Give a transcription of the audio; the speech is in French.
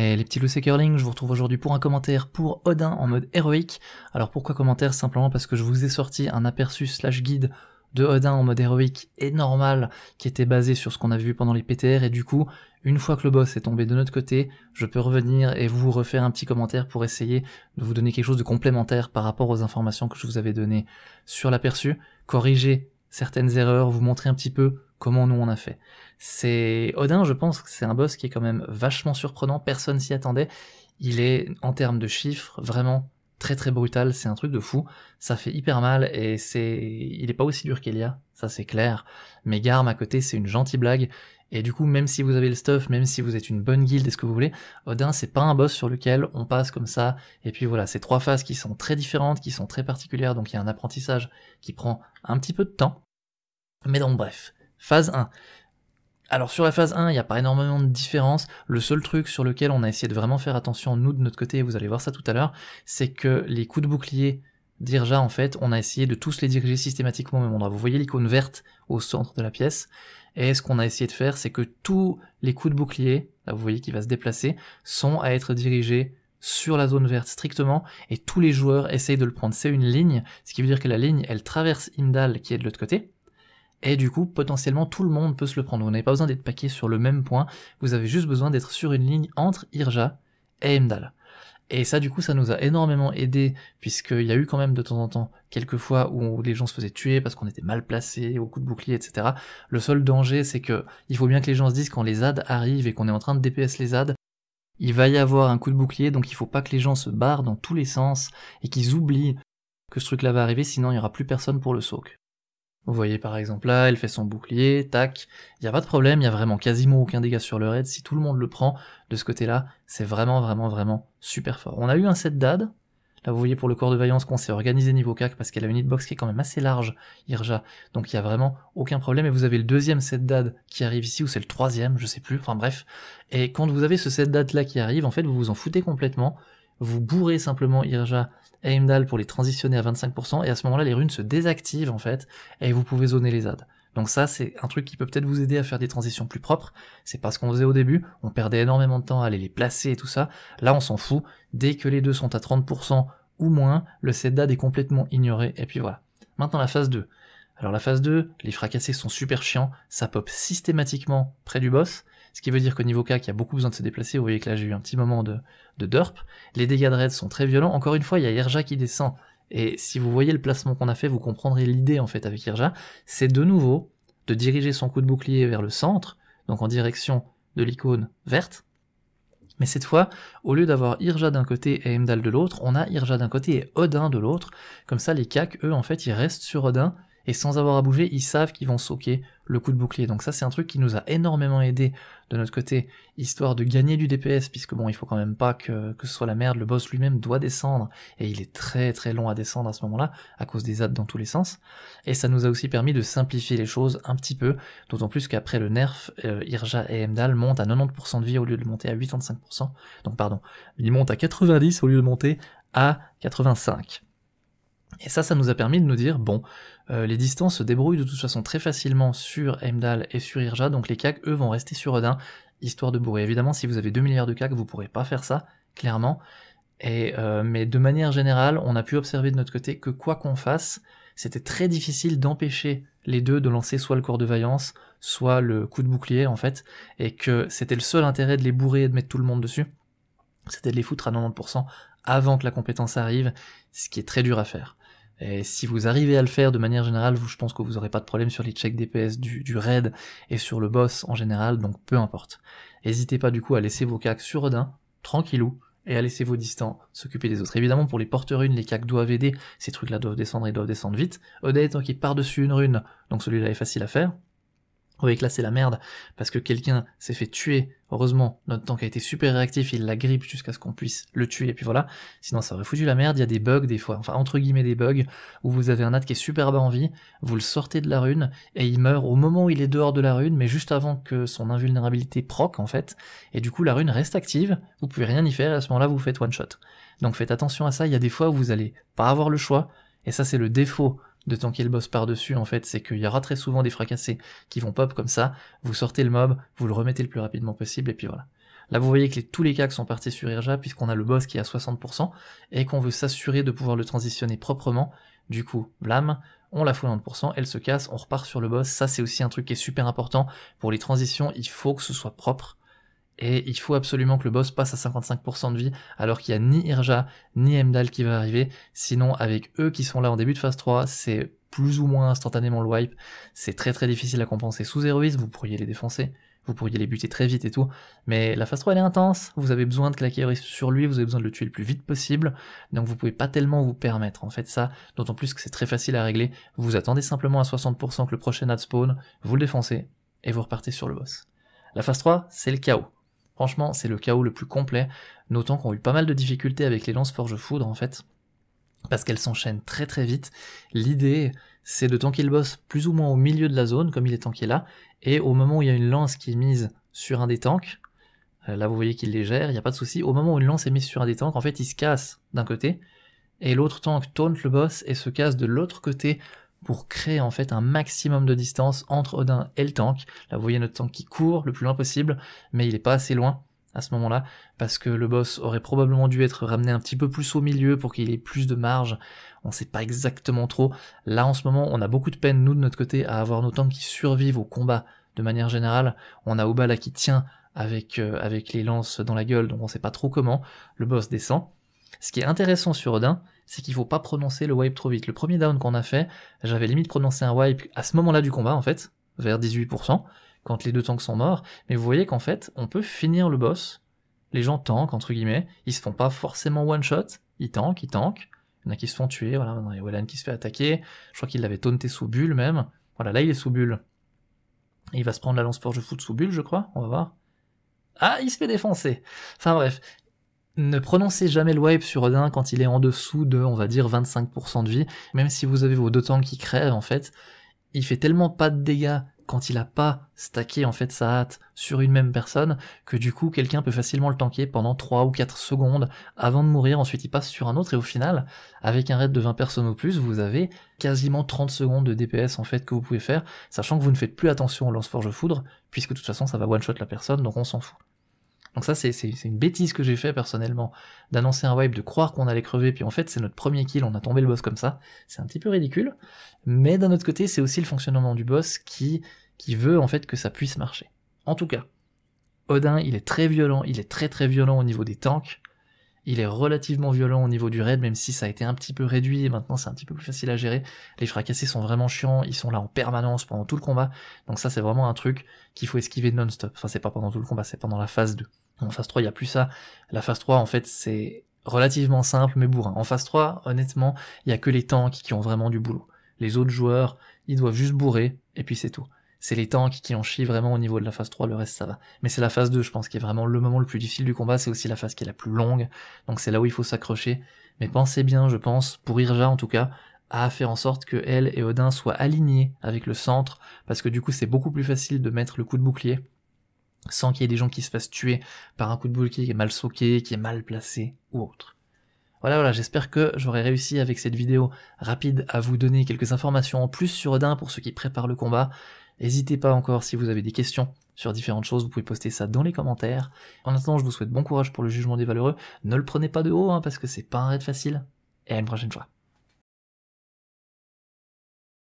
Eh, les petits loups et curling, je vous retrouve aujourd'hui pour un commentaire pour Odin en mode héroïque. Alors pourquoi commentaire Simplement parce que je vous ai sorti un aperçu slash guide de Odin en mode héroïque et normal qui était basé sur ce qu'on a vu pendant les PTR et du coup, une fois que le boss est tombé de notre côté, je peux revenir et vous refaire un petit commentaire pour essayer de vous donner quelque chose de complémentaire par rapport aux informations que je vous avais données sur l'aperçu, corriger certaines erreurs, vous montrer un petit peu comment nous on a fait. C'est Odin, je pense que c'est un boss qui est quand même vachement surprenant, personne s'y attendait. Il est en termes de chiffres vraiment très très brutal, c'est un truc de fou, ça fait hyper mal et c'est il est pas aussi dur qu'Elia, ça c'est clair. Mais Garm à côté, c'est une gentille blague et du coup, même si vous avez le stuff, même si vous êtes une bonne guilde et ce que vous voulez, Odin c'est pas un boss sur lequel on passe comme ça et puis voilà, c'est trois phases qui sont très différentes, qui sont très particulières donc il y a un apprentissage qui prend un petit peu de temps. Mais donc bref, Phase 1. Alors sur la phase 1, il n'y a pas énormément de différence. Le seul truc sur lequel on a essayé de vraiment faire attention, nous de notre côté, vous allez voir ça tout à l'heure, c'est que les coups de bouclier d'Irja, en fait, on a essayé de tous les diriger systématiquement au même endroit. Vous voyez l'icône verte au centre de la pièce. Et ce qu'on a essayé de faire, c'est que tous les coups de bouclier, là vous voyez qu'il va se déplacer, sont à être dirigés sur la zone verte strictement, et tous les joueurs essayent de le prendre. C'est une ligne, ce qui veut dire que la ligne, elle traverse Imdal qui est de l'autre côté, et du coup, potentiellement, tout le monde peut se le prendre. Vous n'avez pas besoin d'être paqué sur le même point. Vous avez juste besoin d'être sur une ligne entre Irja et Emdal. Et ça, du coup, ça nous a énormément aidé, puisqu'il y a eu quand même de temps en temps quelques fois où les gens se faisaient tuer parce qu'on était mal placés, au coup de bouclier, etc. Le seul danger, c'est que il faut bien que les gens se disent quand les ZAD arrivent et qu'on est en train de DPS les ZAD, il va y avoir un coup de bouclier, donc il faut pas que les gens se barrent dans tous les sens et qu'ils oublient que ce truc-là va arriver, sinon il n'y aura plus personne pour le soak. Vous voyez par exemple là, elle fait son bouclier, tac, il n'y a pas de problème, il n'y a vraiment quasiment aucun dégât sur le raid, si tout le monde le prend de ce côté-là, c'est vraiment vraiment vraiment super fort. On a eu un set d'ad, là vous voyez pour le corps de vaillance qu'on s'est organisé niveau CAC parce qu'elle a une hitbox qui est quand même assez large, Irja, donc il n'y a vraiment aucun problème, et vous avez le deuxième set d'ad qui arrive ici, ou c'est le troisième, je sais plus, enfin bref, et quand vous avez ce set d'ad là qui arrive, en fait vous vous en foutez complètement, vous bourrez simplement Irja Heimdall pour les transitionner à 25%, et à ce moment-là, les runes se désactivent en fait, et vous pouvez zoner les ads. Donc ça, c'est un truc qui peut peut-être vous aider à faire des transitions plus propres. C'est pas ce qu'on faisait au début, on perdait énormément de temps à aller les placer et tout ça. Là, on s'en fout. Dès que les deux sont à 30% ou moins, le d'AD est complètement ignoré, et puis voilà. Maintenant, la phase 2. Alors la phase 2, les fracassés sont super chiants, ça pop systématiquement près du boss, ce qui veut dire qu'au niveau K y a beaucoup besoin de se déplacer, vous voyez que là j'ai eu un petit moment de, de derp. Les dégâts de raid sont très violents. Encore une fois, il y a Irja qui descend. Et si vous voyez le placement qu'on a fait, vous comprendrez l'idée en fait avec Irja. C'est de nouveau de diriger son coup de bouclier vers le centre, donc en direction de l'icône verte. Mais cette fois, au lieu d'avoir Irja d'un côté et Emdal de l'autre, on a Irja d'un côté et Odin de l'autre. Comme ça, les cacs, eux, en fait, ils restent sur Odin, et sans avoir à bouger, ils savent qu'ils vont soquer le coup de bouclier. Donc ça c'est un truc qui nous a énormément aidé de notre côté, histoire de gagner du DPS, puisque bon il faut quand même pas que, que ce soit la merde, le boss lui-même doit descendre, et il est très très long à descendre à ce moment-là, à cause des adds dans tous les sens, et ça nous a aussi permis de simplifier les choses un petit peu, d'autant plus qu'après le nerf, euh, Irja et Emdal montent à 90% de vie au lieu de monter à 85%, donc pardon, ils montent à 90 au lieu de monter à 85. Et ça, ça nous a permis de nous dire, bon, euh, les distances se débrouillent de toute façon très facilement sur Heimdall et sur Irja, donc les CAC, eux, vont rester sur Odin, histoire de bourrer. Évidemment, si vous avez 2 milliards de CAC, vous pourrez pas faire ça, clairement. Et, euh, mais de manière générale, on a pu observer de notre côté que quoi qu'on fasse, c'était très difficile d'empêcher les deux de lancer soit le corps de vaillance, soit le coup de bouclier, en fait, et que c'était le seul intérêt de les bourrer et de mettre tout le monde dessus, c'était de les foutre à 90% avant que la compétence arrive, ce qui est très dur à faire. Et si vous arrivez à le faire de manière générale, je pense que vous n'aurez pas de problème sur les checks DPS du, raid et sur le boss en général, donc peu importe. N'hésitez pas du coup à laisser vos cacs sur Odin, tranquillou, et à laisser vos distants s'occuper des autres. Évidemment, pour les porte-runes, les cacs doivent aider, ces trucs-là doivent descendre et doivent descendre vite. Odin étant qu'il part dessus une rune, donc celui-là est facile à faire, oui, que là c'est la merde, parce que quelqu'un s'est fait tuer, heureusement, notre tank a été super réactif, il la grippe jusqu'à ce qu'on puisse le tuer, et puis voilà, sinon ça aurait foutu la merde, il y a des bugs des fois, enfin entre guillemets des bugs, où vous avez un AD qui est super bas en vie, vous le sortez de la rune, et il meurt au moment où il est dehors de la rune, mais juste avant que son invulnérabilité proc en fait, et du coup la rune reste active, vous pouvez rien y faire, et à ce moment-là vous faites one shot. Donc faites attention à ça, il y a des fois où vous allez pas avoir le choix, et ça c'est le défaut de tanker le boss par-dessus, en fait, c'est qu'il y aura très souvent des fracassés qui vont pop comme ça, vous sortez le mob, vous le remettez le plus rapidement possible, et puis voilà. Là, vous voyez que tous les cacs sont partis sur Irja, puisqu'on a le boss qui est à 60%, et qu'on veut s'assurer de pouvoir le transitionner proprement. Du coup, blâme, on la fout à 90%, elle se casse, on repart sur le boss. Ça, c'est aussi un truc qui est super important. Pour les transitions, il faut que ce soit propre et il faut absolument que le boss passe à 55% de vie alors qu'il n'y a ni Irja ni Emdal qui va arriver, sinon avec eux qui sont là en début de phase 3, c'est plus ou moins instantanément le wipe, c'est très très difficile à compenser sous héroïsme, vous pourriez les défoncer, vous pourriez les buter très vite et tout, mais la phase 3 elle est intense, vous avez besoin de claquer sur lui, vous avez besoin de le tuer le plus vite possible, donc vous pouvez pas tellement vous permettre en fait ça, d'autant plus que c'est très facile à régler, vous attendez simplement à 60% que le prochain ad spawn, vous le défoncez, et vous repartez sur le boss. La phase 3, c'est le chaos. Franchement, c'est le chaos le plus complet, notant qu'on a eu pas mal de difficultés avec les lances forge-foudre en fait, parce qu'elles s'enchaînent très très vite. L'idée, c'est de tanker le boss plus ou moins au milieu de la zone, comme il est tanké là, et au moment où il y a une lance qui est mise sur un des tanks, euh, là vous voyez qu'il les gère, il n'y a pas de souci, au moment où une lance est mise sur un des tanks, en fait il se casse d'un côté, et l'autre tank taunt le boss et se casse de l'autre côté pour créer en fait un maximum de distance entre Odin et le tank. Là vous voyez notre tank qui court le plus loin possible, mais il n'est pas assez loin à ce moment-là, parce que le boss aurait probablement dû être ramené un petit peu plus au milieu pour qu'il ait plus de marge, on sait pas exactement trop. Là en ce moment on a beaucoup de peine nous de notre côté à avoir nos tanks qui survivent au combat de manière générale. On a Obala qui tient avec, euh, avec les lances dans la gueule, donc on sait pas trop comment. Le boss descend. Ce qui est intéressant sur Odin, c'est qu'il faut pas prononcer le wipe trop vite. Le premier down qu'on a fait, j'avais limite prononcé un wipe à ce moment-là du combat, en fait, vers 18%, quand les deux tanks sont morts. Mais vous voyez qu'en fait, on peut finir le boss. Les gens tankent, entre guillemets. Ils se font pas forcément one-shot. Ils tankent, ils tankent. Il y en a qui se font tuer. Voilà, il y a qui se fait attaquer. Je crois qu'il l'avait taunté sous bulle, même. Voilà, là, il est sous bulle. il va se prendre la lance forge de foot sous bulle, je crois. On va voir. Ah, il se fait défoncer. Enfin bref, ne prononcez jamais le wipe sur Odin quand il est en dessous de, on va dire, 25% de vie, même si vous avez vos deux tanks qui crèvent en fait, il fait tellement pas de dégâts quand il a pas stacké en fait sa hâte sur une même personne que du coup quelqu'un peut facilement le tanker pendant 3 ou 4 secondes avant de mourir, ensuite il passe sur un autre et au final, avec un raid de 20 personnes ou plus, vous avez quasiment 30 secondes de DPS en fait que vous pouvez faire, sachant que vous ne faites plus attention au lance-forge foudre, puisque de toute façon ça va one-shot la personne, donc on s'en fout. Donc ça, c'est une bêtise que j'ai fait personnellement, d'annoncer un wipe, de croire qu'on allait crever, puis en fait c'est notre premier kill, on a tombé le boss comme ça, c'est un petit peu ridicule, mais d'un autre côté c'est aussi le fonctionnement du boss qui, qui veut en fait que ça puisse marcher. En tout cas, Odin il est très violent, il est très très violent au niveau des tanks, il est relativement violent au niveau du raid, même si ça a été un petit peu réduit, et maintenant c'est un petit peu plus facile à gérer. Les fracassés sont vraiment chiants, ils sont là en permanence pendant tout le combat, donc ça c'est vraiment un truc qu'il faut esquiver non-stop. Enfin c'est pas pendant tout le combat, c'est pendant la phase 2. En phase 3, il n'y a plus ça. La phase 3, en fait, c'est relativement simple, mais bourrin. En phase 3, honnêtement, il n'y a que les tanks qui ont vraiment du boulot. Les autres joueurs, ils doivent juste bourrer, et puis c'est tout. C'est les tanks qui en chient vraiment au niveau de la phase 3, le reste ça va. Mais c'est la phase 2, je pense, qui est vraiment le moment le plus difficile du combat, c'est aussi la phase qui est la plus longue, donc c'est là où il faut s'accrocher. Mais pensez bien, je pense, pour Irja en tout cas, à faire en sorte que elle et Odin soient alignés avec le centre, parce que du coup c'est beaucoup plus facile de mettre le coup de bouclier sans qu'il y ait des gens qui se fassent tuer par un coup de boule qui est mal soqué, qui est mal placé ou autre. Voilà, voilà, j'espère que j'aurai réussi avec cette vidéo rapide à vous donner quelques informations en plus sur Odin pour ceux qui préparent le combat. N'hésitez pas encore si vous avez des questions sur différentes choses, vous pouvez poster ça dans les commentaires. En attendant, je vous souhaite bon courage pour le jugement des valeureux. Ne le prenez pas de haut, hein, parce que c'est pas un raid facile. Et à une prochaine fois.